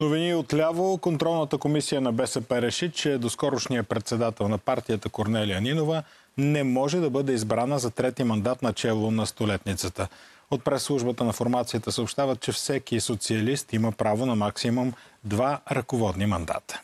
Новини от ляво. Контролната комисия на БСП реши, че доскорошният председател на партията Корнелия Нинова не може да бъде избрана за трети мандат на чело на столетницата. От службата на формацията съобщават, че всеки социалист има право на максимум два ръководни мандата.